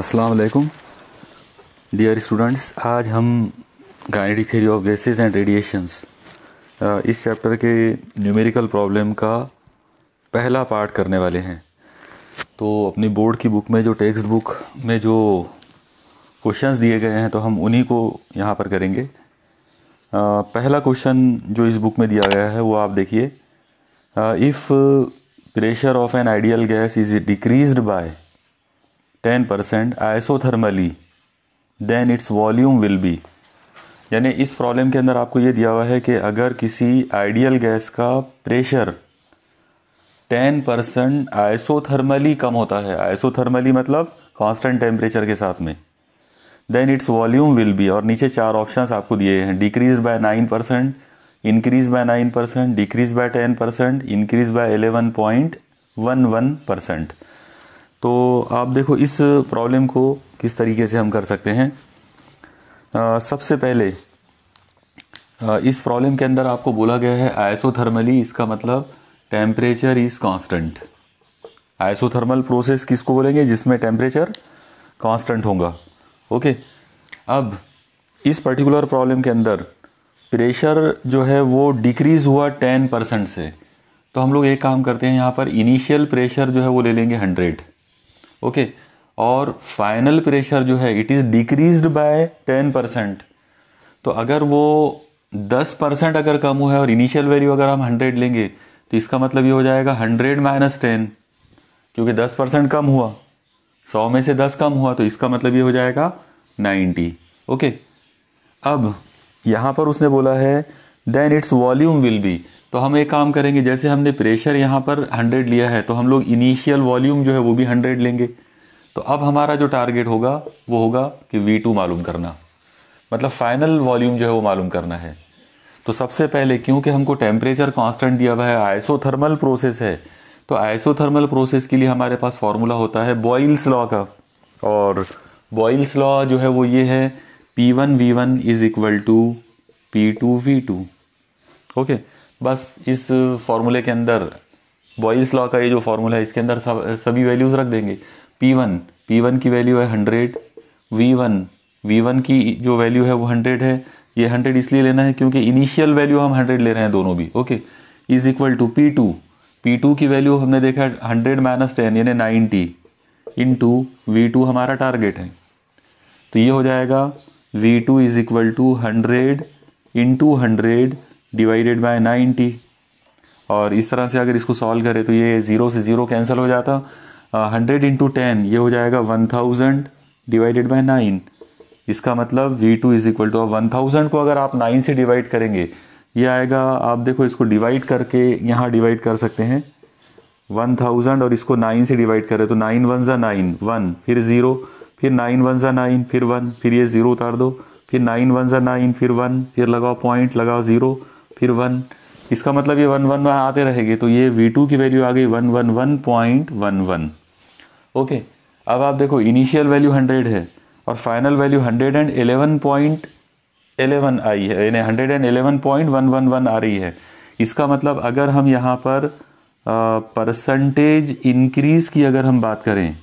अस्सलाम वालेकुम dear students आज हम kinetic theory of gases and radiations इस चैप्टर के न्यूमेरिकल प्रॉब्लम का पहला पार्ट करने वाले हैं तो अपनी बोर्ड की बुक में जो टेक्स्ट बुक में जो क्वेश्चंस दिए गए हैं तो हम उन्हीं को यहाँ पर करेंगे पहला क्वेश्चन जो इस बुक में दिया गया है वो आप देखिए if pressure of an ideal gas is decreased by ten percent isothermally then its volume will be यानी इस प्रॉब्लम के अंदर आपको ये दिया हुआ है कि अगर किसी आइडियल गैस का प्रेशर टेन परसेंट आइसोथर्मली कम होता है आइसोथर्मली मतलब कांस्टेंट टेम्परेचर के साथ में then its volume will be और नीचे चार ऑप्शंस आपको दिए हैं decrease by nine percent increase by nine percent decrease by ten percent increase by eleven point one one percent तो आप देखो इस प्रॉब्लम को किस तरीके से हम कर सकते हैं आ, सबसे पहले आ, इस प्रॉब्लम के अंदर आपको बोला गया है आइसोथर्मली इसका मतलब temperature is constant isothermal process किसको बोलेंगे जिसमें टेम्परेचर कांस्टेंट होगा ओके अब इस पर्टिकुलर प्रॉब्लम के अंदर प्रेशर जो है वो डिक्रीज़ हुआ टेन परसेंट से तो हम लोग एक काम करते हैं यहाँ पर इनिशियल प्रेशर जो है वो ले लेंगे हंड्रेड ओके और फाइनल प्रेशर जो है it is decrease by ten percent तो अगर वो दस परसेंट अगर कम हुआ है और इनिशियल वैल्यू अगर हम हंड्रेड लेंगे तो इसका मतलब ये हो जाएगा हंड्रेड माइनस टेन क्योंकि दस परसेंट कम हुआ सौ में से दस कम हुआ तो इसका मतलब ये हो जाएगा नाइन्टी ओके अब यहाँ पर उसने बोला है then its volume will be तो हम एक काम करेंगे जैसे हमने प्रेशर यहाँ पर 100 लिया है तो हम लोग इनिशियल वॉल्यूम जो है वो भी 100 लेंगे तो अब हमारा जो टारगेट होगा वो होगा कि V2 मालूम करना मतलब फाइनल वॉल्यूम जो है वो मालूम करना है तो सबसे पहले क्योंकि हमको टेम्परेचर कांस्टेंट दिया हुआ है आइसोथर्मल प्रोसेस है तो आइसोथर्मल प्रोसेस के लिए हमारे पास फॉर्मूला होता है बॉइल्स लॉ का और बॉइल्स लॉ जो है वो ये है P one V one is equal to P two V two okay बस इस फॉर्मूले के अंदर बॉयल्स लॉ का ये जो फॉर्मूला है इसके अंदर सब सभी वैल्यूज़ रख देंगे पी वन पी वन की वैल्यू है hundred V one V one की जो वैल्यू है वो हंड्रेड है ये हंड्रेड इसलिए लेना है क्योंकि इनिशियल वैल्यू हम हंड्रेड ले रहे हैं दोनों भी okay is equal to P two P two की वैल्यू हमने देखा हंड्रेड माइनस टेन यानी ninety into V two हमारा टारगेट है तो ये हो जाएगा V two is equal to hundred into hundred divided by ninety और इस तरह से अगर इसको सॉल्व करें तो ये ज़ीरो से ज़ीरो कैंसिल हो जाता हंड्रेड इंटू टेन ये हो जाएगा one thousand divided by nine इसका मतलब V two is equal to अब वन थाउजेंड को अगर आप नाइन से डिवाइड करेंगे ये आएगा आप देखो इसको डिवाइड करके यहाँ डिवाइड कर सकते हैं वन थाउजेंड और इसको नाइन से डिवाइड करें तो नाइन वन ज़ा नाइन वन फिर ज़ीरो फिर नाइन वन ज़ा नाइन फिर वन फिर ये ज़ीरो उतार दो फिर नाइन वन ज़ा नाइन फिर वन फिर लगाओ पॉइंट लगाओ ज़ीरो फिर वन इसका मतलब ये वन वन वन आते रहेगे तो ये वी टू की वैल्यू आ गई one one one point one one okay अब आप देखो इनिशियल वैल्यू हंड्रेड है और final value hundred and eleven point eleven आई है यानी hundred and eleven point one one one आ रही है इसका मतलब अगर हम यहाँ पर परसेंटेज इंक्रीज़ की अगर हम बात करें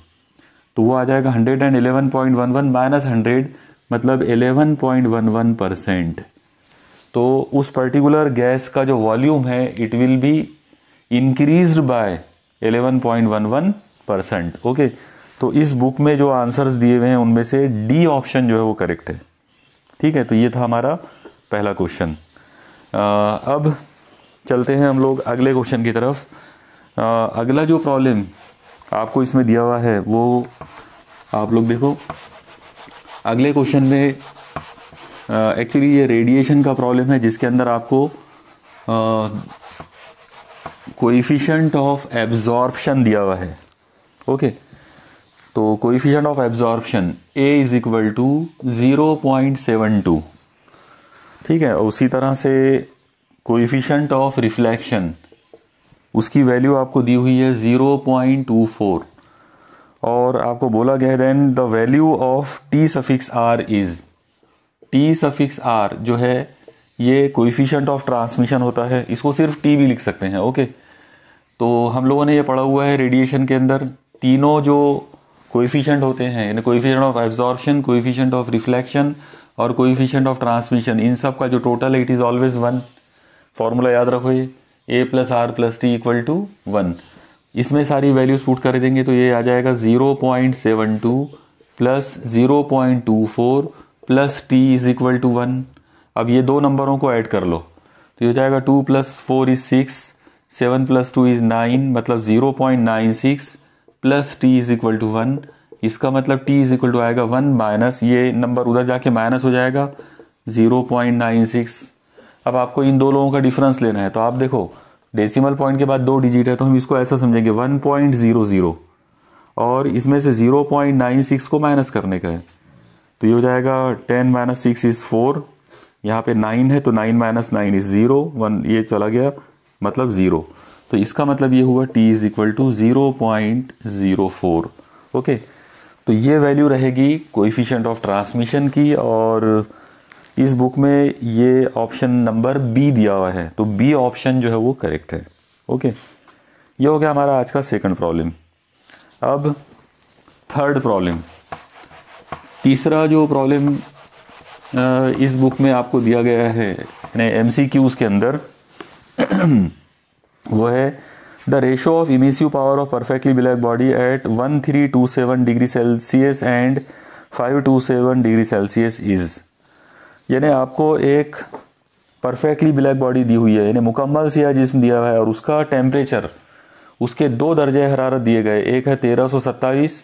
तो वो आ जाएगा hundred and eleven point one one minus hundred मतलब eleven point one one percent तो उस पर्टिकुलर गैस का जो वॉल्यूम है it will be increase by 11.11 percent okay तो इस बुक में जो आंसर्स दिए हुए हैं उनमें से डी ऑप्शन जो है वो करेक्ट है ठीक है तो ये था हमारा पहला क्वेश्चन अब चलते हैं हम लोग अगले क्वेश्चन की तरफ आ, अगला जो प्रॉब्लम आपको इसमें दिया हुआ है वो आप लोग देखो अगले क्वेश्चन में एक्चुअली ये रेडिएशन का प्रॉब्लम है जिसके अंदर आपको कोइफिशेंट ऑफ एब्जॉर्प्शन दिया हुआ है ओके तो coefficient of absorption A is equal to zero point seven two ठीक है उसी तरह से कोइफिशेंट ऑफ रिफ्लेक्शन उसकी वैल्यू आपको दी हुई है ज़ीरो पॉइंट टू फोर और आपको बोला गया है then the value of T suffix R is T suffix R जो है ये कोइफिशियंट ऑफ ट्रांसमिशन होता है इसको सिर्फ टी भी लिख सकते हैं ओके तो हम लोगों ने ये पढ़ा हुआ है रेडिएशन के अंदर तीनों जो कोइफिशियंट होते हैं यानी coefficient of absorption coefficient of reflection और कोइफिशेंट ऑफ ट्रांसमिशन इन सब का जो टोटल है it is always one formula याद रखो ये A plus R plus T equal to one इसमें सारी वैल्यूज पुट कर देंगे तो ये आ जाएगा zero point seven two plus zero point two four plus T is equal to one अब ये दो नंबरों को ऐड कर लो तो ये हो जाएगा two plus four is six seven plus two is nine मतलब zero point nine six plus T is equal to one इसका मतलब टी इज इक्वल टू आएगा वन माइनस ये नंबर उधर जाके माइनस हो जाएगा ज़ीरो पॉइंट नाइन सिक्स अब आपको इन दो लोगों का डिफरेंस लेना है तो आप देखो डेसिमल पॉइंट के बाद दो डिजिट है तो हम इसको ऐसा समझेंगे वन पॉइंट ज़ीरो ज़ीरो और इसमें से ज़ीरो पॉइंट नाइन सिक्स को माइनस करने का है तो ये हो जाएगा ten minus six is four यहाँ पे नाइन है तो nine minus nine is zero one ये चला गया मतलब ज़ीरो तो इसका मतलब ये हुआ T is equal to zero point zero four okay तो ये वैल्यू रहेगी कोइफिशेंट ऑफ ट्रांसमिशन की और इस बुक में ये ऑप्शन नंबर बी दिया हुआ है तो बी ऑप्शन जो है वो करेक्ट है ओके ये हो गया हमारा आज का सेकंड प्रॉब्लम अब थर्ड प्रॉब्लम तीसरा जो प्रॉब्लम इस बुक में आपको दिया गया है एम सी क्यूज़ के अंदर वो है the ratio of emissive power of perfectly black body at one three two seven degree Celsius and five two seven degree Celsius is यानी आपको एक परफेक्टली ब्लैक बॉडी दी हुई है यानी मुकम्मल सिया जिसम दिया हुआ है और उसका टेम्परेचर उसके दो दर्जे हरारत दिए गए एक है तेरह सौ सत्ताईस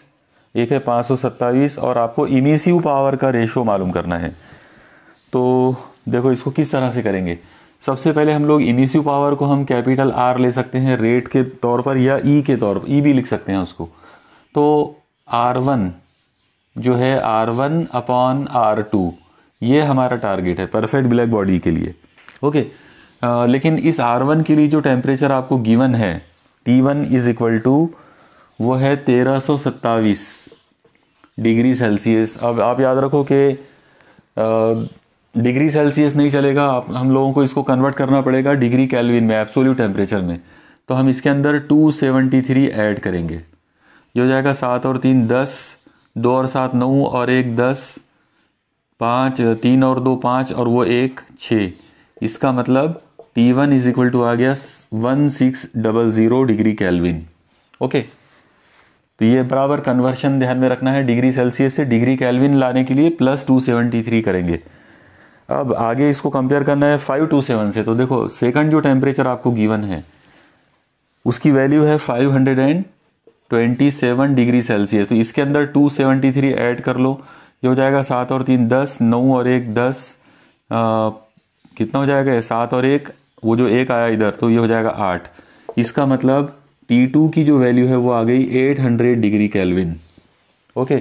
एक है पाँच और आपको इमीसीयू पावर का रेशो मालूम करना है तो देखो इसको किस तरह से करेंगे सबसे पहले हम लोग इमीसीयू पावर को हम कैपिटल आर ले सकते हैं रेट के तौर पर या ई e के तौर पर ई e भी लिख सकते हैं उसको तो आर वन जो है R one upon R two ये हमारा टारगेट है परफेक्ट ब्लैक बॉडी के लिए ओके आ, लेकिन इस आर वन के लिए जो टेम्परेचर आपको गिवन है T one is equal to वो है तेरह सौ सत्ताईस डिग्री सेल्सियस अब आप याद रखो कि डिग्री सेल्सियस नहीं चलेगा आप हम लोगों को इसको कन्वर्ट करना पड़ेगा डिग्री कैलविन में एब्सोल्यू टेम्परेचर में तो हम इसके अंदर 273 ऐड करेंगे ये हो जाएगा सात और तीन दस दो और सात नौ और एक दस पाँच तीन और दो पाँच और वो एक छः इसका मतलब T1 one is equal to आ गया one six double zero degree Kelvin okay तो ये बराबर कन्वर्शन ध्यान में रखना है डिग्री सेल्सियस से डिग्री कैलविन लाने के लिए प्लस टू सेवेंटी थ्री करेंगे अब आगे इसको कंपेयर करना है फाइव टू सेवन से तो देखो सेकंड जो टेम्परेचर आपको गिवन है उसकी वैल्यू है five hundred and twenty seven degree Celsius तो इसके अंदर टू सेवेंटी थ्री एड कर लो ये हो जाएगा सात और तीन दस नौ और एक दस आ, कितना हो जाएगा सात और एक वो जो एक आया इधर तो ये हो जाएगा आठ इसका मतलब टी टू की जो वैल्यू है वो आ गई eight hundred degree Kelvin okay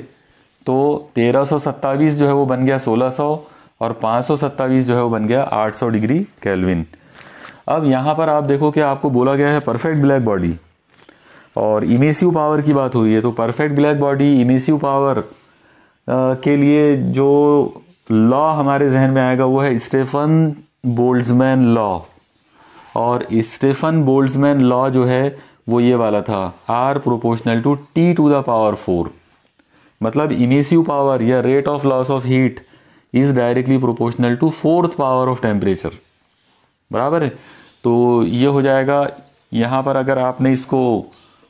तो तेरह सौ सत्ताईस जो है वो बन गया सोलह सौ और पाँच सौ सत्ताईस जो है वो बन गया आठ सौ डिग्री कैलविन अब यहाँ पर आप देखो कि आपको बोला गया है परफेक्ट ब्लैक बॉडी और इमेसिव पावर की बात हुई है तो perfect black body emissive power के लिए जो लॉ हमारे जहन में आएगा वो है स्टेफन बोल्ड्समैन लॉ और स्टेफन बोल्ड्समैन लॉ जो है वो ये वाला था R proportional to T to the power four मतलब इमेसिव पावर या rate of loss of heat is directly proportional to fourth power of temperature बराबर है तो ये हो जाएगा यहाँ पर अगर आपने इसको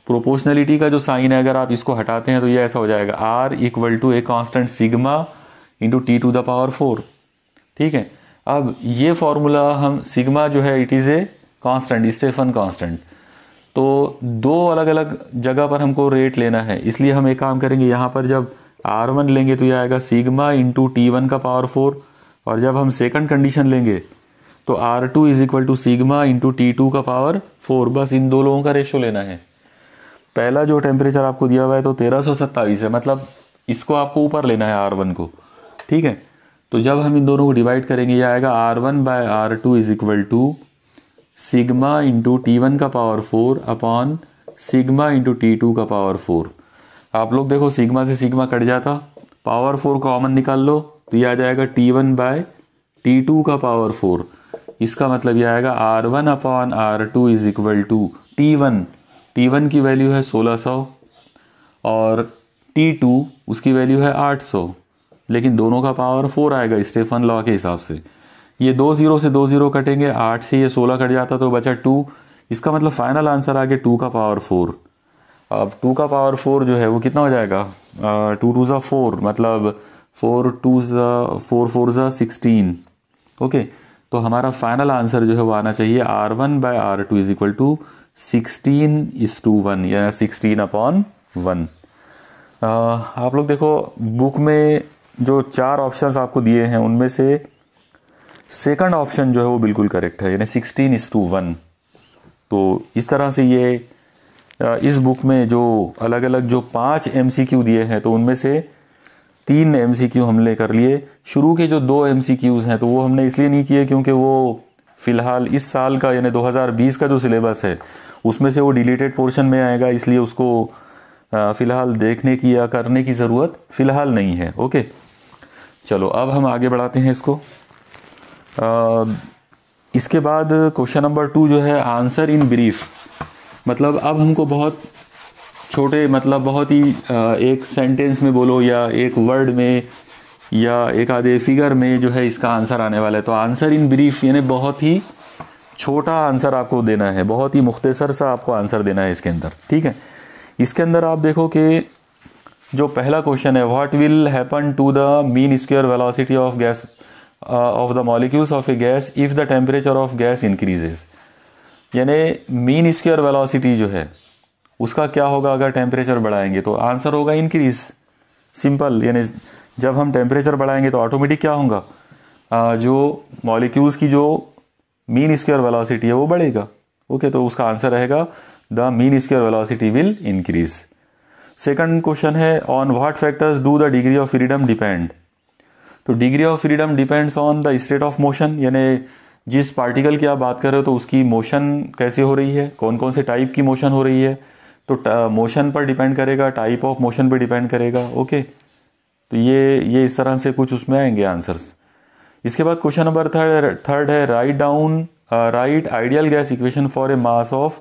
प्रोपोर्शनलिटी का जो साइन है अगर आप इसको हटाते हैं तो ये ऐसा हो जाएगा R equal to a constant sigma into T to the power four ठीक है अब ये फॉर्मूला हम सिग्मा जो है it is a constant Stefan constant तो दो अलग अलग जगह पर हमको रेट लेना है इसलिए हम एक काम करेंगे यहाँ पर जब आर वन लेंगे तो ये आएगा सीगमा इंटू टी वन का पावर फोर और जब हम सेकंड कंडीशन लेंगे तो R two is equal to sigma into T two का पावर फोर बस इन दो लोगों का रेशो लेना है पहला जो टेम्परेचर आपको दिया हुआ है तो तेरह सौ सत्ताईस है मतलब इसको आपको ऊपर लेना है आर वन को ठीक है तो जब हम इन दोनों को डिवाइड करेंगे ये आएगा R one by R two is equal to sigma into T one का power four upon sigma into T two का पावर फोर आप लोग देखो सिग्मा से सिग्मा कट जाता पावर फोर कॉमन निकाल लो तो यह आ जाएगा T one by T two का पावर फोर इसका मतलब यह आएगा R one upon R two is equal to T one T one की वैल्यू है सोलह सौ और टी टू उसकी वैल्यू है आठ सौ लेकिन दोनों का पावर फोर आएगा स्टेफन लॉ के हिसाब से ये दो ज़ीरो से दो ज़ीरो कटेंगे आठ से ये सोलह कट जाता तो बचा टू इसका मतलब फ़ाइनल आंसर आ गया टू का पावर फोर अब टू का पावर फोर जो है वो कितना हो जाएगा टू टू ज़ा फोर मतलब फोर टू ज़ा फोर फोर ज़ा सिक्सटीन ओके तो हमारा फाइनल आंसर जो है वो आना चाहिए R one by R two is equal to sixteen is to one या सिक्सटीन अपॉन वन आप लोग देखो बुक में जो चार ऑप्शंस आपको दिए हैं उनमें से सेकंड ऑप्शन जो है वो बिल्कुल करेक्ट है यानी सिक्सटीन इज टू वन तो इस तरह से ये इस बुक में जो अलग अलग जो पांच एम सी क्यू दिए हैं तो उनमें से तीन एम सी क्यू हमने कर लिए शुरू के जो दो एम सी क्यूज़ हैं तो वो हमने इसलिए नहीं किए क्योंकि वो फ़िलहाल इस साल का यानी 2020 का जो सिलेबस है उसमें से वो डिलीटेड पोर्शन में आएगा इसलिए उसको फ़िलहाल देखने की या करने की ज़रूरत फ़िलहाल नहीं है ओके चलो अब हम आगे बढ़ाते हैं इसको इसके बाद क्वेश्चन नंबर टू जो है आंसर इन ब्रीफ मतलब अब हमको बहुत छोटे मतलब बहुत ही एक सेंटेंस में बोलो या एक वर्ड में या एक आधे फिगर में जो है इसका आंसर आने वाला है तो आंसर इन ब्रीफ यानी बहुत ही छोटा आंसर आपको देना है बहुत ही मुख्तसर सा आपको आंसर देना है इसके अंदर ठीक है इसके अंदर आप देखो कि जो पहला क्वेश्चन है what will happen to the mean square velocity of gas Uh, of the molecules of a gas if the temperature of gas increases यानी मीन स्क्वेयर वेलोसिटी जो है उसका क्या होगा अगर टेम्परेचर बढ़ाएंगे तो आंसर होगा इंक्रीज सिंपल यानी जब हम टेम्परेचर बढ़ाएंगे तो ऑटोमेटिक क्या होगा uh, जो मॉलिक्यूल्स की जो मीन स्क्वेयर वेलोसिटी है वो बढ़ेगा ओके okay, तो उसका आंसर रहेगा the mean square velocity will increase second question है on what factors do the degree of freedom depend तो degree of freedom depends on the state of motion यानी जिस पार्टिकल की आप बात कर रहे हो तो उसकी मोशन कैसे हो रही है कौन कौन से टाइप की मोशन हो रही है तो मोशन पर डिपेंड करेगा टाइप ऑफ मोशन पर डिपेंड करेगा ओके तो ये ये इस तरह से कुछ उसमें आएंगे आंसर्स इसके बाद क्वेश्चन नंबर थर्ड थर्ड है write down write ideal gas equation for a mass of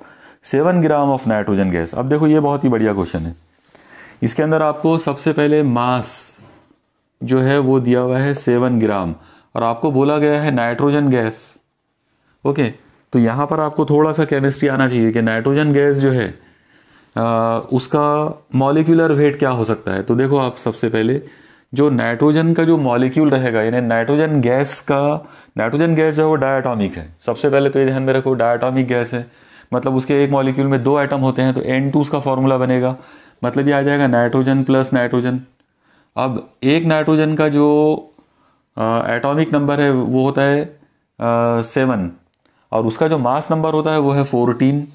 seven gram of nitrogen gas अब देखो ये बहुत ही बढ़िया क्वेश्चन है इसके अंदर आपको सबसे पहले मास जो है वो दिया हुआ है सेवन ग्राम और आपको बोला गया है नाइट्रोजन गैस ओके तो यहाँ पर आपको थोड़ा सा केमिस्ट्री आना चाहिए कि नाइट्रोजन गैस जो है आ, उसका मॉलिक्यूलर वेट क्या हो सकता है तो देखो आप सबसे पहले जो नाइट्रोजन का जो मॉलिक्यूल रहेगा यानी नाइट्रोजन गैस का नाइट्रोजन गैस जो है वो डायटॉमिक है सबसे पहले तो ये ध्यान में रखो डायाटॉमिक गैस है मतलब उसके एक मॉलिक्यूल में दो एटम होते हैं तो एन टू उसका फॉर्मूला बनेगा मतलब ये आ जाएगा नाइट्रोजन प्लस नाइट्रोजन अब एक नाइट्रोजन का जो एटॉमिक नंबर है वो होता है सेवन और उसका जो मास नंबर होता है वो है फोरटीन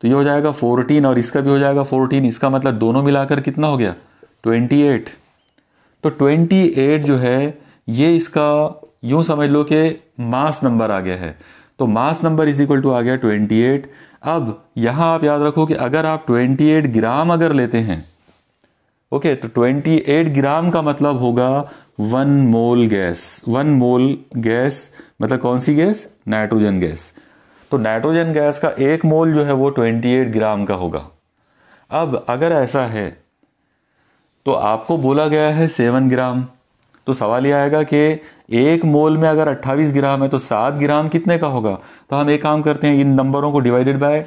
तो ये हो जाएगा फोरटीन और इसका भी हो जाएगा फोरटीन इसका मतलब दोनों मिलाकर कितना हो गया ट्वेंटी एट तो ट्वेंटी एट जो है ये इसका यूं समझ लो कि मास नंबर आ गया है तो mass number is equal to आ गया ट्वेंटी एट अब यहां आप याद रखो कि अगर आप ट्वेंटी एट ग्राम अगर लेते हैं ओके तो 28 ग्राम का मतलब होगा one mole gas one mole gas मतलब कौन सी गैस नाइट्रोजन गैस तो नाइट्रोजन गैस का एक मोल जो है वो 28 ग्राम का होगा अब अगर ऐसा है तो आपको बोला गया है सेवन ग्राम तो सवाल यह आएगा कि एक मोल में अगर 28 ग्राम है तो सात ग्राम कितने का होगा तो हम एक काम करते हैं इन नंबरों को डिवाइडेड बाय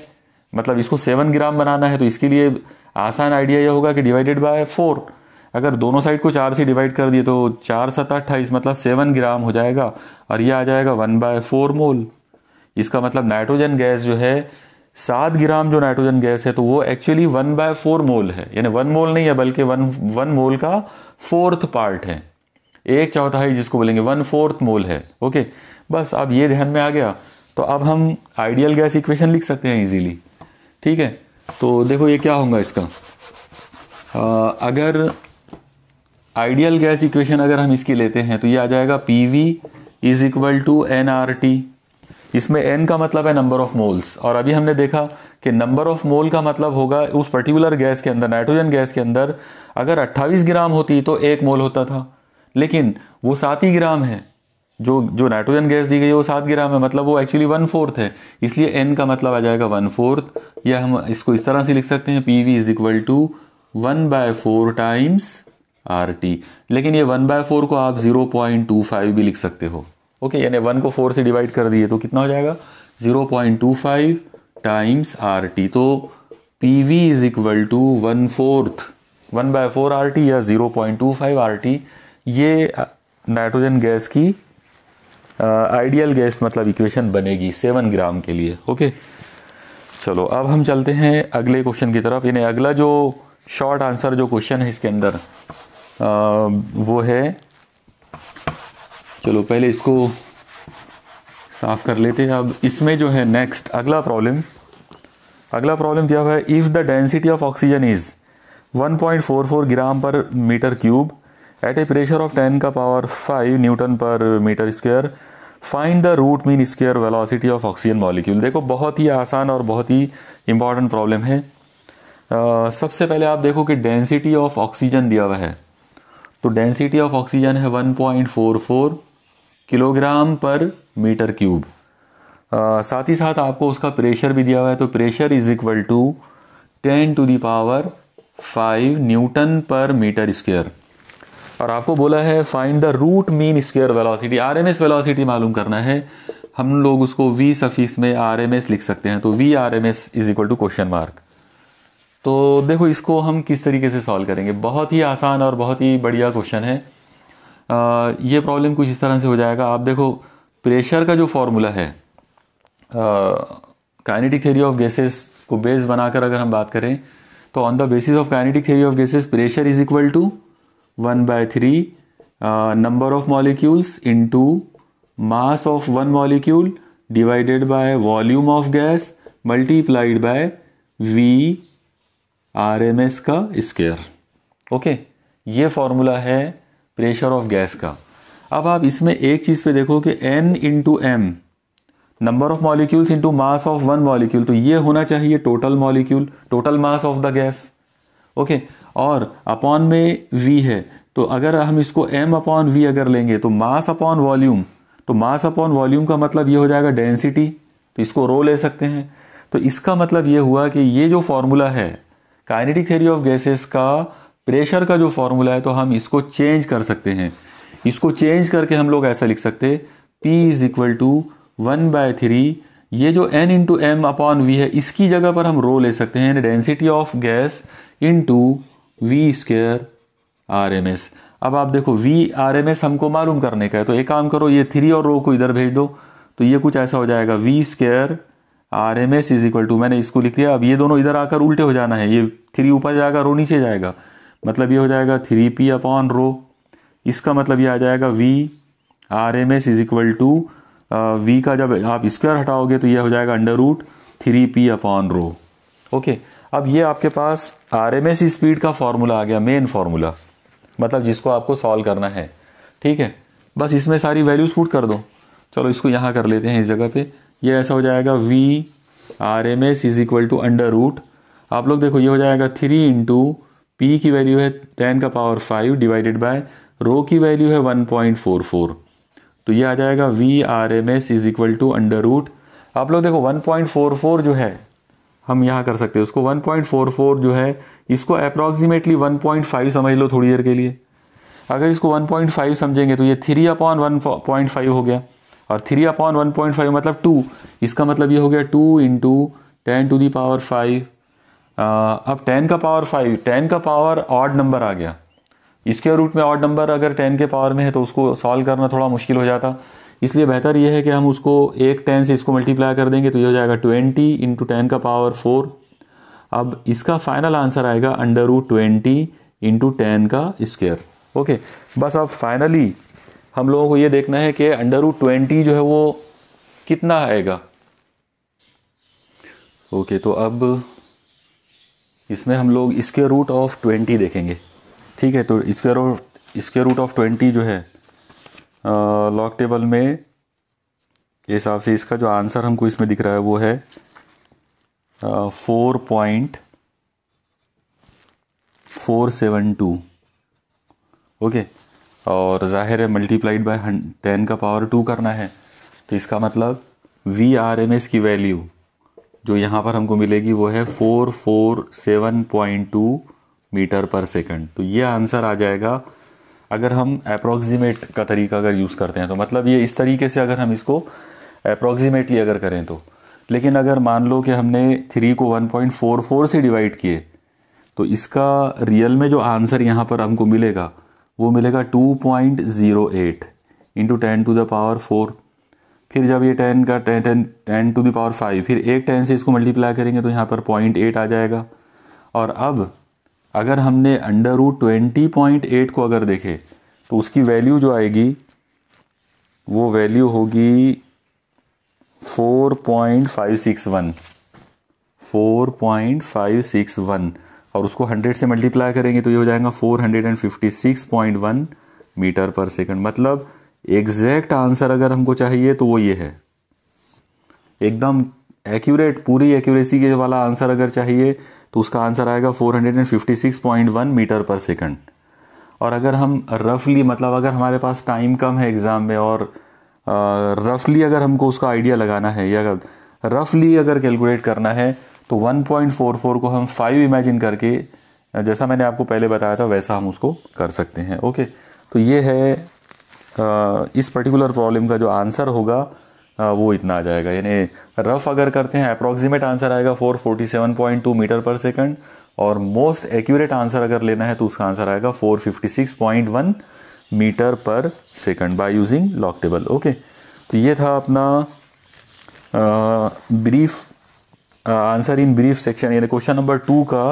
मतलब इसको सेवन ग्राम बनाना है तो इसके लिए आसान आइडिया ये होगा कि डिवाइडेड बाय फोर अगर दोनों साइड को चार से डिवाइड कर दिए तो चार सत अट्ठाईस मतलब सेवन ग्राम हो जाएगा और ये आ जाएगा वन बाय फोर मोल इसका मतलब नाइट्रोजन गैस जो है सात ग्राम जो नाइट्रोजन गैस है तो वो actually one by four mole है यानी वन मोल नहीं है बल्कि वन वन मोल का फोर्थ पार्ट है एक चौथाई जिसको बोलेंगे वन फोर्थ मोल है ओके बस अब ये ध्यान में आ गया तो अब हम आइडियल गैस इक्वेशन लिख सकते हैं इजीली ठीक है तो देखो ये क्या होगा इसका आ, अगर आइडियल गैस इक्वेशन अगर हम इसकी लेते हैं तो ये आ जाएगा P V is equal to N R T इसमें एन का मतलब है नंबर ऑफ मोल्स और अभी हमने देखा कि नंबर ऑफ मोल का मतलब होगा उस पर्टिकुलर गैस के अंदर नाइट्रोजन गैस के अंदर अगर 28 ग्राम होती तो एक मोल होता था लेकिन वो सात ही ग्राम है जो जो नाइट्रोजन गैस दी गई है वो सात ग्राम है मतलब वो एक्चुअली वन फोर्थ है इसलिए एन का मतलब आ जाएगा वन फोर्थ या हम इसको इस तरह से लिख सकते हैं P V is equal to one by four times R T लेकिन ये वन बाय फोर को आप जीरो पॉइंट टू फाइव भी लिख सकते हो ओके यानी वन को फोर से डिवाइड कर दिए तो कितना हो जाएगा zero point two five times R T तो P V is equal to one fourth one by four R T या zero point two five R T ये नाइट्रोजन गैस की आइडियल uh, गैस मतलब इक्वेशन बनेगी seven gram के लिए okay चलो अब हम चलते हैं अगले क्वेश्चन की तरफ यानी अगला जो शॉर्ट आंसर जो क्वेश्चन है इसके अंदर आ, uh, वो है चलो पहले इसको साफ कर लेते हैं अब इसमें जो है नेक्स्ट अगला प्रॉब्लम अगला प्रॉब्लम दिया हुआ है if the density of oxygen is 1.44 gram per meter cube at a pressure of 10 का power 5 newton per meter square find the root mean square velocity of oxygen molecule देखो बहुत ही आसान और बहुत ही इंपॉर्टेंट प्रॉब्लम है uh, सबसे पहले आप देखो कि डेंसिटी ऑफ ऑक्सीजन दिया हुआ है तो डेंसिटी ऑफ ऑक्सीजन है 1.44 किलोग्राम पर मीटर क्यूब साथ ही साथ आपको उसका प्रेशर भी दिया हुआ है तो pressure is equal to ten to the power five newton per meter square और आपको बोला है find the root mean square velocity R M S velocity मालूम करना है हम लोग उसको वी सफीस में आर एम एस लिख सकते हैं तो V R M S is equal to question mark तो देखो इसको हम किस तरीके से सॉल्व करेंगे बहुत ही आसान और बहुत ही बढ़िया क्वेश्चन है आ, ये प्रॉब्लम कुछ इस तरह से हो जाएगा आप देखो प्रेशर का जो फॉर्मूला है काइनेटिक थ्योरी ऑफ गैसेस को बेस बनाकर अगर हम बात करें तो on the basis of kinetic theory of gases pressure is equal to one by three number of molecules to mass of one molecule divided by volume of gas multiplied by V R M S का square okay ये formula है pressure of gas का अब आप इसमें एक चीज़ पे देखो कि N into M number of molecules into mass of one molecule तो ये होना चाहिए total molecule total mass of the gas okay और अपॉन में वी है तो अगर हम इसको एम अपॉन वी अगर लेंगे तो मास अपॉन वॉल्यूम तो मास अपॉन वॉल्यूम का मतलब ये हो जाएगा डेंसिटी तो इसको रो ले सकते हैं तो इसका मतलब ये हुआ कि ये जो फॉर्मूला है काइनेटिक थ्योरी ऑफ गैसेस का प्रेशर का जो फॉर्मूला है तो हम इसको चेंज कर सकते हैं इसको चेंज करके हम लोग ऐसा लिख सकते P is equal to one by three ये जो N into M upon V है इसकी जगह पर हम रो ले सकते हैं density of gas into V square R M S अब आप देखो वी आर एम एस हमको मालूम करने का है तो एक काम करो ये थ्री और रो को इधर भेज दो तो ये कुछ ऐसा हो जाएगा V square R M S is equal to मैंने इसको लिख लिया अब ये दोनों इधर आकर उल्टे हो जाना है ये थ्री ऊपर जाएगा रो नीचे जाएगा मतलब ये हो जाएगा थ्री पी अपॉन रो इसका मतलब ये आ जाएगा V R M S is equal to V का जब आप स्क्वायर हटाओगे तो यह हो जाएगा under root three P upon rho okay अब ये आपके पास आर एम एस स्पीड का फॉर्मूला आ गया मेन फार्मूला मतलब जिसको आपको सॉल्व करना है ठीक है बस इसमें सारी वैल्यूज़ पुट कर दो चलो इसको यहाँ कर लेते हैं इस जगह पे ये ऐसा हो जाएगा V R M S is equal to under root आप लोग देखो ये हो जाएगा थ्री इंटू पी की वैल्यू है टेन का power five divided by rho की वैल्यू है वन पॉइंट फोर फोर तो ये आ जाएगा V R M S is equal to under root आप लोग देखो वन पॉइंट फोर फोर जो है हम यहाँ कर सकते हैं उसको 1.44 जो है इसको अप्रॉक्सीमेटली 1.5 समझ लो थोड़ी देर के लिए अगर इसको 1.5 समझेंगे तो ये three upon one point five हो गया और three upon one point five मतलब टू इसका मतलब ये हो गया two into ten to the power five अब टेन का पावर फाइव टेन का पावर ऑड नंबर आ गया इसके रूट में ऑड नंबर अगर टेन के पावर में है तो उसको सॉल्व करना थोड़ा मुश्किल हो जाता इसलिए बेहतर यह है कि हम उसको एक टेन से इसको मल्टीप्लाई कर देंगे तो ये हो जाएगा ट्वेंटी इंटू टेन का पावर फोर अब इसका फाइनल आंसर आएगा under root twenty into ten का स्क्वेयर ओके बस अब फाइनली हम लोगों को ये देखना है कि अंडर रूट ट्वेंटी जो है वो कितना आएगा ओके तो अब इसमें हम लोग स्क्वेयर रूट ऑफ ट्वेंटी देखेंगे ठीक है तो square of square root of twenty जो है लॉग टेबल में के हिसाब से इसका जो आंसर हमको इसमें दिख रहा है वो है four point four seven two okay और जाहिर है मल्टीप्लाइड बाय टेन का पावर टू करना है तो इसका मतलब वी आर एम एस की वैल्यू जो यहाँ पर हमको मिलेगी वो है four four seven point two meter per second तो ये आंसर आ जाएगा अगर हम अप्रोक्सीमेट का तरीका अगर यूज़ करते हैं तो मतलब ये इस तरीके से अगर हम इसको अप्रोक्सीमेटली अगर करें तो लेकिन अगर मान लो कि हमने थ्री को वन पॉइंट फोर फोर से डिवाइड किए तो इसका रियल में जो आंसर यहाँ पर हमको मिलेगा वो मिलेगा two point zero eight into ten to the power four फिर जब ये टेन का ten ten ten to the power five फिर एक टेन से इसको मल्टीप्लाई करेंगे तो यहाँ पर पॉइंट एट आ जाएगा और अब अगर हमने under root twenty point eight को अगर देखें तो उसकी वैल्यू जो आएगी वो वैल्यू होगी four point five six one four point five six one और उसको हंड्रेड से मल्टीप्लाई करेंगे तो ये हो जाएगा four hundred and fifty six point one meter per second मतलब एग्जैक्ट आंसर अगर हमको चाहिए तो वो ये है एकदम एक्यूरेट पूरी एक्यूरेसी के वाला आंसर अगर चाहिए तो उसका आंसर आएगा 456.1 मीटर पर सेकंड और अगर हम रफली मतलब अगर हमारे पास टाइम कम है एग्ज़ाम में और रफली अगर हमको उसका आइडिया लगाना है या रफली अगर कैलकुलेट करना है तो 1.44 को हम 5 इमेजिन करके जैसा मैंने आपको पहले बताया था वैसा हम उसको कर सकते हैं ओके तो ये है इस पर्टिकुलर प्रॉब्लम का जो आंसर होगा हाँ, वो इतना आ जाएगा यानी रफ अगर करते हैं अप्रॉक्सीमेट आंसर आएगा 447.2 मीटर पर सेकंड और मोस्ट एक्यूरेट आंसर अगर लेना है तो उसका आंसर आएगा 456.1 meter per second by using log table okay तो ये था अपना brief answer in brief section यानी क्वेश्चन नंबर टू का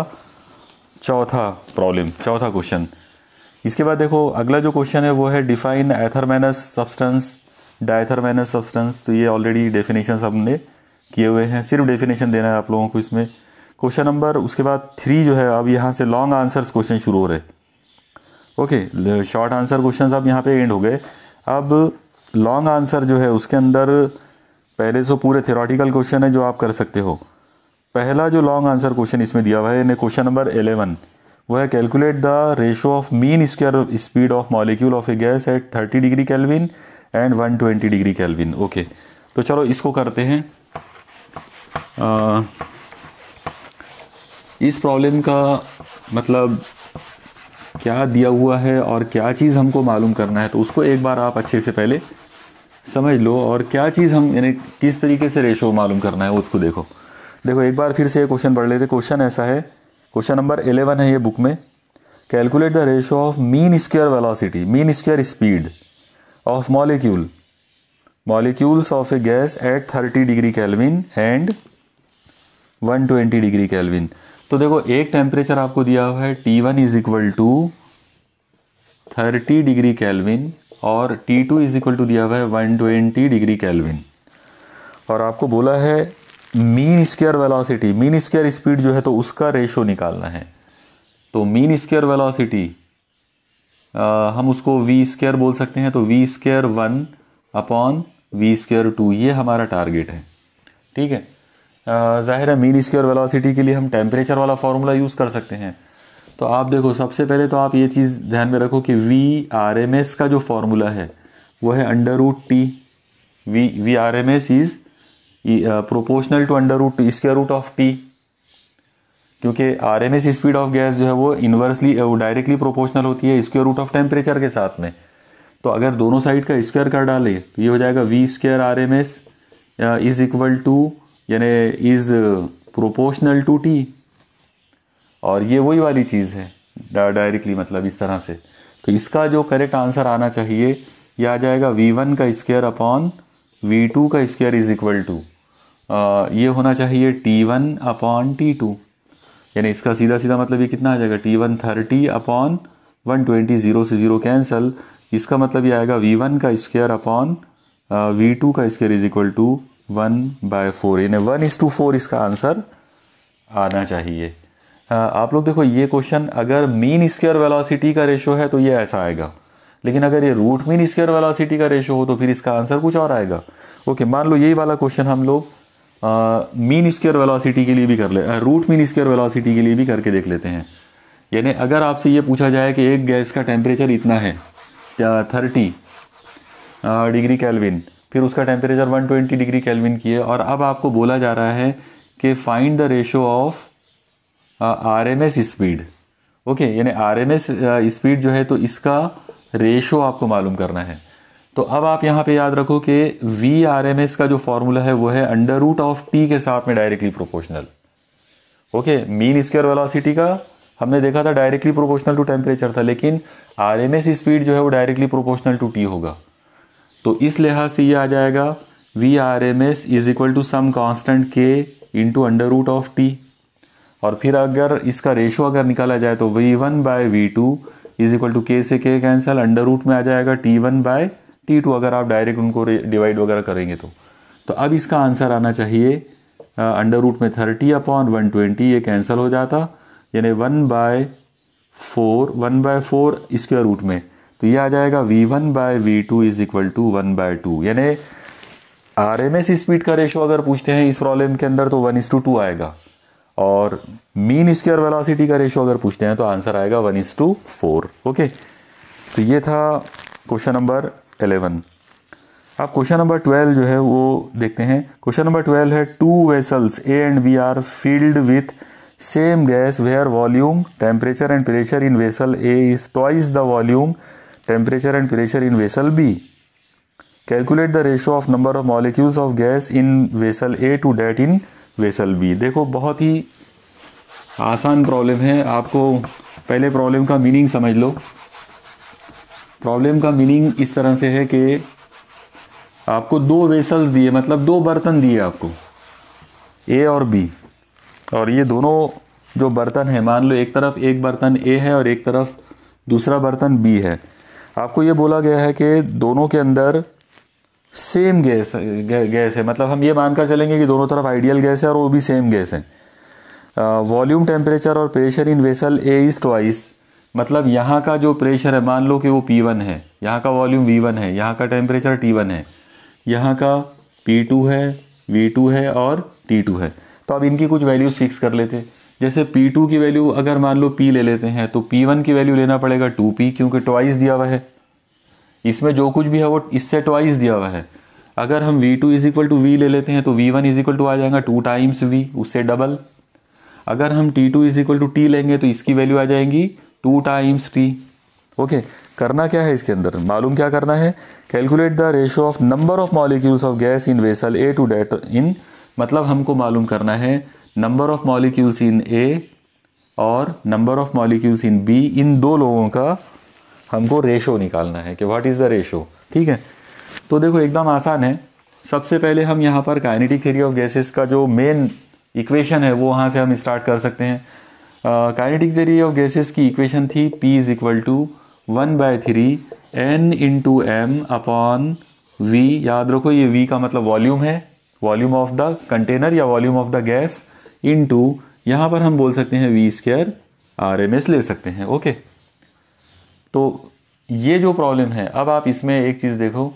चौथा प्रॉब्लम चौथा क्वेश्चन इसके बाद देखो अगला जो क्वेश्चन है वो है define athermanous substance diathermanous substance तो ये ऑलरेडी डेफिनेशन हमने किए हुए हैं सिर्फ डेफिनेशन देना है आप लोगों को इसमें क्वेश्चन नंबर उसके बाद थ्री जो है अब यहाँ से लॉन्ग आंसर्स क्वेश्चन शुरू हो रहे ओके शॉर्ट आंसर क्वेश्चन अब यहाँ पे एंड हो गए अब लॉन्ग आंसर जो है उसके अंदर पहले सो तो पूरे थेरोटिकल क्वेश्चन है जो आप कर सकते हो पहला जो लॉन्ग आंसर क्वेश्चन इसमें दिया हुआ है क्वेश्चन नंबर एलेवन वो है calculate the ratio of mean square speed of molecule of a gas at thirty degree kelvin and 120 degree kelvin okay तो चलो इसको करते हैं आ, इस प्रॉब्लम का मतलब क्या दिया हुआ है और क्या चीज़ हमको मालूम करना है तो उसको एक बार आप अच्छे से पहले समझ लो और क्या चीज़ हम यानी किस तरीके से रेशो मालूम करना है उसको देखो देखो एक बार फिर से क्वेश्चन पढ़ लेते क्वेश्चन ऐसा है क्वेश्चन नंबर एलेवन है ये बुक में calculate the ratio of mean square velocity mean square speed molecule molecules of a gas at thirty degree kelvin and one twenty degree kelvin तो देखो एक टेम्परेचर आपको दिया हुआ है T one is equal to thirty degree kelvin और T two is equal to दिया हुआ है वन ट्वेंटी डिग्री कैलविन और आपको बोला है mean square velocity mean square speed जो है तो उसका रेशो निकालना है तो मीन स्क्वेयर वेलोसिटी हम उसको वी स्केयर बोल सकते हैं तो V square one upon V square two ये हमारा टारगेट है ठीक है ज़ाहिर है मीन स्केयर वेलोसिटी के लिए हम टेम्परेचर वाला फार्मूला यूज़ कर सकते हैं तो आप देखो सबसे पहले तो आप ये चीज़ ध्यान में रखो कि वी आर एम एस का जो फार्मूला है वो है under root T V V R M S is proportional to under root square root of T क्योंकि R M S speed of gas जो है वो इन्वर्सली डायरेक्टली प्रोपोर्शनल होती है स्क्वेयर रूट ऑफ टेम्परेचर के साथ में तो अगर दोनों साइड का स्क्वेयर कर डाले तो ये हो जाएगा V square R M S is equal to यानी इज प्रोपोर्शनल टू टी और ये वही वाली चीज़ है डायरेक्टली मतलब इस तरह से तो इसका जो करेक्ट आंसर आना चाहिए ये आ जाएगा वी वन का स्क्वेयर अपॉन वी टू का स्क्वेयर इज इक्वल टू ये होना चाहिए T one upon T two यानी इसका सीधा सीधा मतलब ये कितना आ जाएगा T one thirty upon one twenty zero से ज़ीरो कैंसल इसका मतलब ये आएगा वी वन का स्क्वेयर अपॉन वी टू का square is equal to one by four यानी वन इज़ टू फोर इसका आंसर आना चाहिए uh, आप लोग देखो ये क्वेश्चन अगर मीन स्क्वेयर वेलोसिटी का रेशो है तो ये ऐसा आएगा लेकिन अगर ये रूट मीन स्क्वेयर वेलोसिटी का रेशो हो तो फिर इसका आंसर कुछ और आएगा ओके मान लो यही वाला क्वेश्चन हम लोग मीन स्क्वेयर वेलोसिटी के लिए भी कर ले रूट मीन स्क्वेयर वेलोसिटी के लिए भी करके देख लेते हैं यानी अगर आपसे ये पूछा जाए कि एक गैस का टेम्परेचर इतना है या थर्टी डिग्री कैलविन फिर उसका टेम्परेचर 120 डिग्री कैलविन की है और अब आपको बोला जा रहा है कि find the ratio of R M S speed okay यानी आर एम एस स्पीड जो है तो इसका रेशो आपको मालूम करना है तो अब आप यहां पे याद रखो कि वी आर एम एस का जो फॉर्मूला है वो है अंडर रूट ऑफ टी के साथ में directly proportional okay mean square velocity का हमने देखा था डायरेक्टली प्रोपोर्शनल टू टेम्परेचर था लेकिन आर एम एस स्पीड जो है वो डायरेक्टली प्रोपोर्शनल टू टी होगा तो इस लिहाज से ये आ जाएगा V R M S is equal to some constant K to under root of T और फिर अगर इसका रेशो अगर निकाला जाए तो V one by V two is equal to K से के कैंसल अंडर रूट में आ जाएगा T one by T two अगर आप डायरेक्ट उनको डिवाइड वगैरह करेंगे तो तो अब इसका आंसर आना चाहिए अंडर रूट में थर्टी अपॉन वन ट्वेंटी ये कैंसिल हो जाता यानी one by four one by four square root में तो ये आ जाएगा V one by V two is equal to one by two यानी आर एम एस स्पीड का रेशो अगर पूछते हैं इस प्रॉब्लम के अंदर तो वन इस टू टू आएगा और मीन स्क्वायर वेलोसिटी का रेशो अगर पूछते हैं तो आंसर आएगा वन इस टू फोर ओके तो ये था क्वेश्चन नंबर एलेवन अब क्वेश्चन नंबर ट्वेल्व जो है वो देखते हैं क्वेश्चन नंबर ट्वेल्व है two vessels A and B are filled with same gas where volume temperature and pressure in vessel A is twice the volume temperature and pressure in vessel B calculate the ratio of number of molecules of gas in vessel A to that in vessel B देखो बहुत ही आसान problem है आपको पहले problem का meaning समझ लो problem का मीनिंग इस तरह से है कि आपको दो वेसल्स दिए मतलब दो बर्तन दिए आपको ए और बी और ये दोनों जो बर्तन है मान लो एक तरफ एक बर्तन ए है और एक तरफ दूसरा बर्तन बी है आपको ये बोला गया है कि दोनों के अंदर सेम गैस गैस है मतलब हम ये मानकर चलेंगे कि दोनों तरफ आइडियल गैस है और वो भी सेम गैस है वॉल्यूम uh, टेम्परेचर और pressure in vessel A is twice मतलब यहाँ का जो प्रेशर है मान लो कि वो पी वन है यहाँ का वॉल्यूम वी वन है यहाँ का टेम्परेचर टी वन है यहाँ का पी टू है वी टू है और टी टू है तो अब इनकी कुछ वैल्यूज़ फिक्स कर लेते जैसे पी टू की वैल्यू अगर मान लो पी ले लेते हैं तो पी वन की वैल्यू लेना पड़ेगा टू पी क्योंकि ट्वाइस दिया हुआ है इसमें जो कुछ भी है वो इससे ट्वाइस दिया हुआ है अगर हम V two is equal to V ले लेते हैं तो V one is equal to आ जाएगा टू टाइम्स वी उससे डबल अगर हम T two is equal to T लेंगे तो इसकी वैल्यू आ जाएगी टू टाइम्स थ्री ओके करना क्या है इसके अंदर मालूम क्या करना है calculate the ratio of number of molecules of gas in vessel A to that in मतलब हमको मालूम करना है number of molecules in A और number of molecules in B इन दो लोगों का हमको रेशो निकालना है कि व्हाट इज़ द रेशो ठीक है तो देखो एकदम आसान है सबसे पहले हम यहाँ पर काइनेटिक थ्योरी ऑफ गैसेस का जो मेन इक्वेशन है वो वहाँ से हम स्टार्ट कर सकते हैं काइनेटिक थ्योरी ऑफ गैसेस की इक्वेशन थी P is equal to one by three N into M upon V याद रखो ये V का मतलब वॉल्यूम है वॉल्यूम ऑफ द कंटेनर या volume of the gas into यहाँ पर हम बोल सकते हैं V square R M S ले सकते हैं ओके तो ये जो प्रॉब्लम है अब आप इसमें एक चीज़ देखो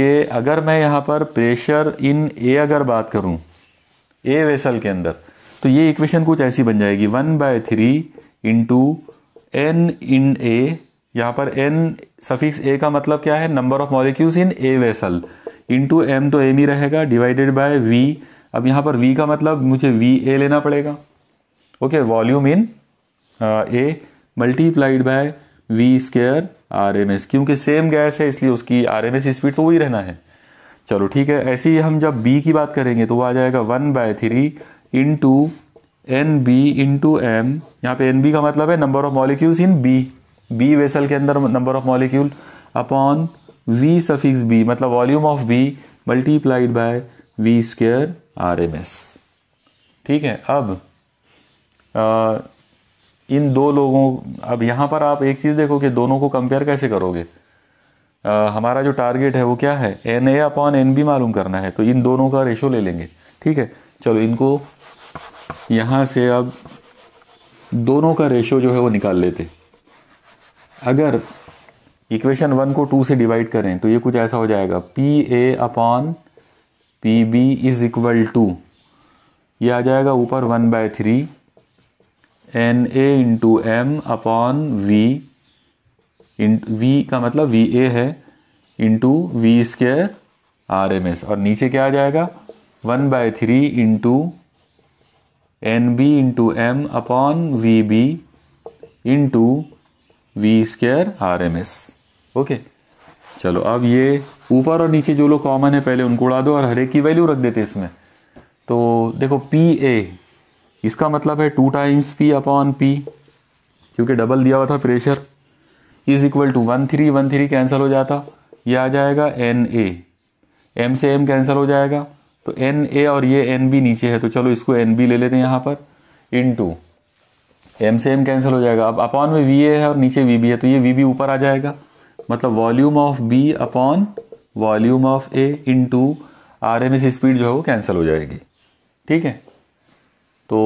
कि अगर मैं यहाँ पर प्रेशर इन ए अगर बात करूँ ए वेसल के अंदर तो ये इक्वेशन कुछ ऐसी बन जाएगी one by three into N in A यहाँ पर एन सफिक्स ए का मतलब क्या है number of molecules in A vessel into M तो एम ही रहेगा डिवाइडेड बाय वी अब यहाँ पर वी का मतलब मुझे वी ए लेना पड़ेगा okay volume in A multiplied by V square R M S क्योंकि सेम गैस है इसलिए उसकी आर एम एस स्पीड तो वही रहना है चलो ठीक है ऐसे ही हम जब बी की बात करेंगे तो वो आ जाएगा one by three into N B into M यहाँ पे एन बी का मतलब है number of molecules in B B vessel के अंदर number of molecule upon V suffix B मतलब volume of B multiplied by V square R M S ठीक है अब आ, इन दो लोगों अब यहाँ पर आप एक चीज़ देखो कि दोनों को कंपेयर कैसे करोगे आ, हमारा जो टारगेट है वो क्या है N A upon N B मालूम करना है तो इन दोनों का रेशो ले लेंगे ठीक है चलो इनको यहाँ से अब दोनों का रेशो जो है वो निकाल लेते अगर इक्वेशन वन को टू से डिवाइड करें तो ये कुछ ऐसा हो जाएगा P A upon P B is equal to ये आ जाएगा ऊपर one by three N A into M upon V इन वी का मतलब वी ए है into V square R M S और नीचे क्या आ जाएगा one by three into N B into M upon V B into V square R M S okay चलो अब ये ऊपर और नीचे जो लोग कॉमन है पहले उनको उड़ा दो और हरेक की वैल्यू रख देते इसमें तो देखो पी ए इसका मतलब है two times P upon P क्योंकि डबल दिया हुआ था pressure is equal to one three one three cancel हो जाता ये आ जाएगा एन ए एम से एम कैंसिल हो जाएगा तो एन ए और ये एन बी नीचे है तो चलो इसको एन बी ले लेते हैं यहाँ पर इन टू एम से एम कैंसिल हो जाएगा अब अपॉन में वी ए है और नीचे वी बी है तो ये वी बी ऊपर आ जाएगा मतलब volume of B upon volume of A into R M S speed जो है वो कैंसिल हो जाएगी ठीक है तो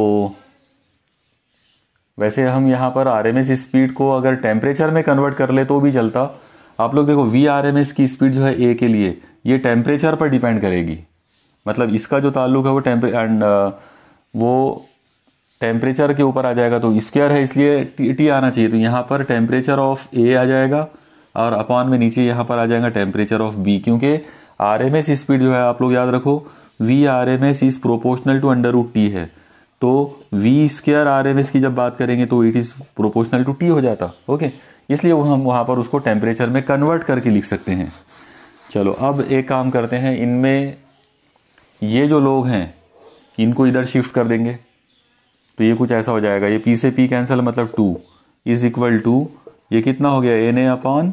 वैसे हम यहाँ पर आर एम एस स्पीड को अगर टेम्परेचर में कन्वर्ट कर ले तो भी चलता आप लोग देखो वी आर एम एस की स्पीड जो है ए के लिए ये टेम्परेचर पर डिपेंड करेगी मतलब इसका जो ताल्लुक है वो टेम्परे एंड uh, वो टेम्परेचर के ऊपर आ जाएगा तो स्क्वेयर है इसलिए टी, टी आना चाहिए तो यहाँ पर टेम्परेचर ऑफ ए आ जाएगा और अपान में नीचे यहाँ पर आ जाएगा टेम्परेचर ऑफ बी क्योंकि आर एम एस स्पीड जो है आप लोग याद रखो V R M S is proportional to under root T है तो V square R M S की जब बात करेंगे तो it is proportional to T हो जाता ओके इसलिए वो हम वहाँ पर उसको टेम्परेचर में कन्वर्ट करके लिख सकते हैं चलो अब एक काम करते हैं इनमें ये जो लोग हैं इनको इधर शिफ्ट कर देंगे तो ये कुछ ऐसा हो जाएगा ये पी से पी कैंसिल मतलब टू इज़ इक्वल टू ये कितना हो गया N A upon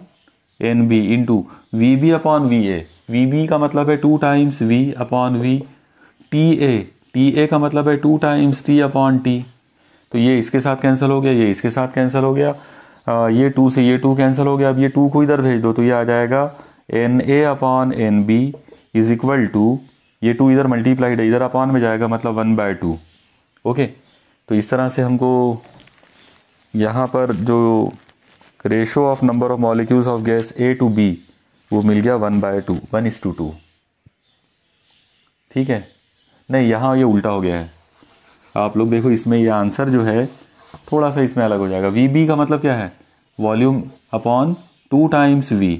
N B into V B upon V A V B का मतलब है two times V upon V T A T A का मतलब है two times T upon T तो ये इसके साथ कैंसिल हो गया ये इसके साथ कैंसिल हो गया आ, ये टू से ये टू कैंसिल हो गया अब ये टू को इधर भेज दो तो ये आ जाएगा N A upon N B is equal to ये टू इधर मल्टीप्लाइड है इधर अपॉन में जाएगा मतलब वन बाय टू ओके तो इस तरह से हमको यहाँ पर जो ratio of number of molecules of gas A to B वो मिल गया one by two one is to two ठीक है नहीं यहाँ ये उल्टा हो गया है आप लोग देखो इसमें ये आंसर जो है थोड़ा सा इसमें अलग हो जाएगा वी बी का मतलब क्या है volume upon two times V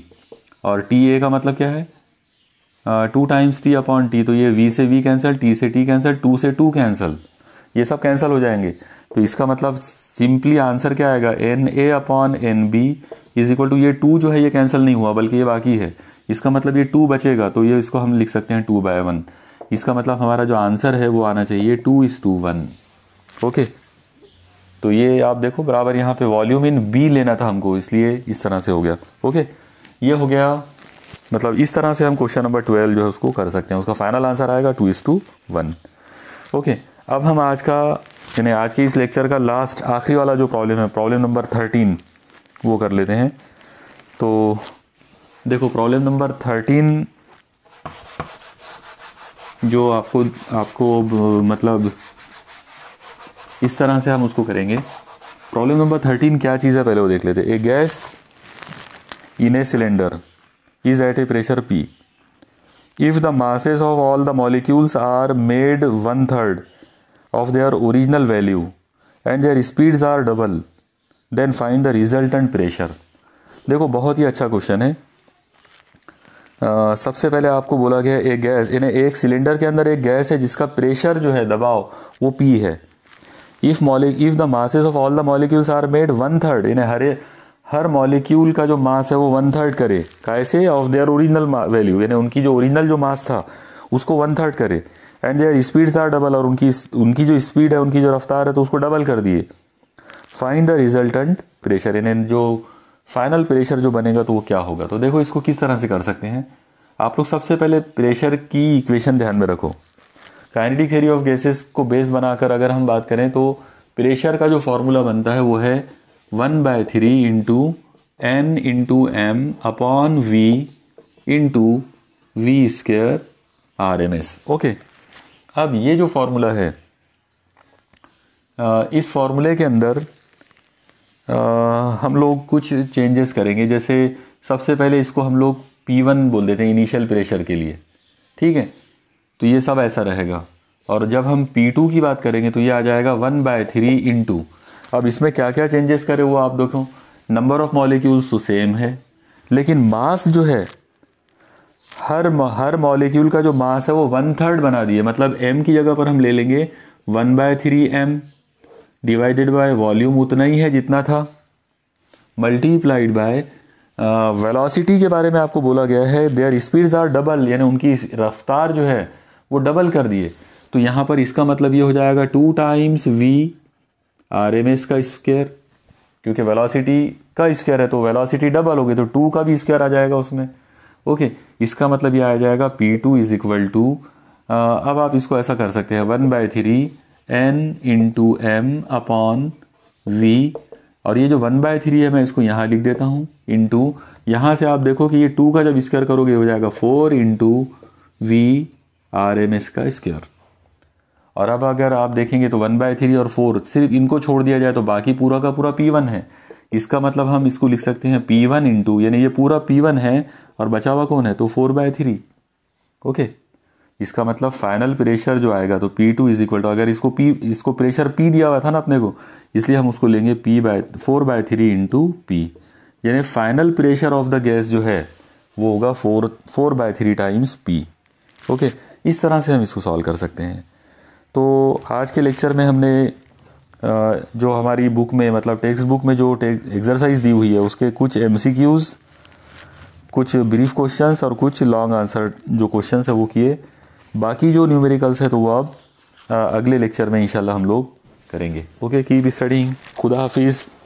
और टी ए का मतलब क्या है two times T upon T तो ये वी से वी कैंसिल टी से टी कैंसिल टू से टू कैंसिल ये सब कैंसिल हो जाएंगे तो इसका मतलब सिंपली आंसर क्या आएगा N A upon N B is equal to ये टू जो है ये कैंसिल नहीं हुआ बल्कि ये बाकी है इसका मतलब ये टू बचेगा तो ये इसको हम लिख सकते हैं टू बाय वन इसका मतलब हमारा जो आंसर है वो आना चाहिए two is to one okay तो ये आप देखो बराबर यहाँ पे वॉल्यूम इन बी लेना था हमको इसलिए इस तरह से हो गया ओके ये हो गया मतलब इस तरह से हम क्वेश्चन नंबर ट्वेल्व जो है उसको कर सकते हैं उसका फाइनल आंसर आएगा two is to one okay अब हम आज का यानी आज के इस लेक्चर का लास्ट आखिरी वाला जो प्रॉब्लम है प्रॉब्लम नंबर थर्टीन वो कर लेते हैं तो देखो प्रॉब्लम नंबर थर्टीन जो आपको आपको मतलब इस तरह से हम उसको करेंगे प्रॉब्लम नंबर थर्टीन क्या चीज़ है पहले वो देख लेते a gas in a cylinder is at a pressure P. If the masses of all the molecules are made one third of their original value and their speeds are double, then find the resultant pressure. देखो बहुत ही अच्छा question है Uh, सबसे पहले आपको बोला गया एक गैस यानी एक सिलेंडर के अंदर एक गैस है जिसका प्रेशर जो है दबाव वो पी है if molecule if the masses of all the molecules are made one third यानी हर हर मॉलिक्यूल का जो मास है वो वन थर्ड करे कैसे ऑफ देयर ओरिजिनल वैल्यू यानी उनकी जो ओरिजिनल जो मास था उसको वन थर्ड करे and their speed are double और उनकी उनकी जो स्पीड है उनकी जो रफ्तार है तो उसको डबल कर दिए फाइंड द रिजल्टेंट प्रेशर यानी जो फाइनल प्रेशर जो बनेगा तो वो क्या होगा तो देखो इसको किस तरह से कर सकते हैं आप लोग सबसे पहले प्रेशर की इक्वेशन ध्यान में रखो काइनेटिक थ्योरी ऑफ गैसेस को बेस बनाकर अगर हम बात करें तो प्रेशर का जो फॉर्मूला बनता है वो है one by three into N into M upon V into V square R M S okay अब ये जो फार्मूला है इस फार्मूले के अंदर हम लोग कुछ चेंजेस करेंगे जैसे सबसे पहले इसको हम लोग पी वन बोल देते हैं इनिशियल प्रेशर के लिए ठीक है तो ये सब ऐसा रहेगा और जब हम पी टू की बात करेंगे तो ये आ जाएगा वन बाय थ्री इंटू अब इसमें क्या क्या चेंजेस करे हुआ आप देखो नंबर ऑफ मॉलिक्यूल्स तो सेम है लेकिन मास जो है हर हर मॉलिक्यूल का जो मास है वो वन थर्ड बना दिए मतलब एम की जगह पर हम ले लेंगे one by three M divided by volume उतना ही है जितना था मल्टीप्लाइड बाय वेलोसिटी के बारे में आपको बोला गया है देयर स्पीड्स आर डबल यानी उनकी रफ्तार जो है वो डबल कर दिए तो यहाँ पर इसका मतलब ये हो जाएगा two times V R M S का स्क्वेयर क्योंकि वेलोसिटी का स्क्वायर है तो वेलोसिटी डबल होगी तो टू का भी स्क्वायर आ जाएगा उसमें ओके इसका मतलब ये आ जाएगा P two is equal to अब आप इसको ऐसा कर सकते हैं one by three N into M upon V और ये जो वन बाय थ्री है मैं इसको यहाँ लिख देता हूँ इन टू यहाँ से आप देखो कि ये टू का जब स्क्वायर करोगे हो जाएगा four into V R M S का स्क्वायर और अब अगर आप देखेंगे तो वन बाय थ्री और फोर सिर्फ इनको छोड़ दिया जाए तो बाकी पूरा का पूरा पी वन है इसका मतलब हम इसको लिख सकते हैं पी वन इंटू यानी ये पूरा पी वन है और बचा हुआ कौन है तो फोर बाय थ्री ओके इसका मतलब फाइनल प्रेशर जो आएगा तो P two is equal to अगर इसको पी इसको प्रेशर पी दिया हुआ था ना अपने को इसलिए हम उसको लेंगे P by four by three into P यानी final pressure of the gas जो है वो होगा four four by three times P okay इस तरह से हम इसको सॉल्व कर सकते हैं तो आज के लेक्चर में हमने जो हमारी बुक में मतलब टेक्स्ट बुक में जो एक्सरसाइज दी हुई है उसके कुछ एम कुछ ब्रीफ क्वेश्चंस और कुछ लॉन्ग आंसर जो क्वेश्चंस है वो किए बाकी जो न्यूमेरिकल्स है तो वो अब अगले लेक्चर में इंशाल्लाह हम लोग करेंगे ओके कीप स्टडिंग खुदा हाफिज़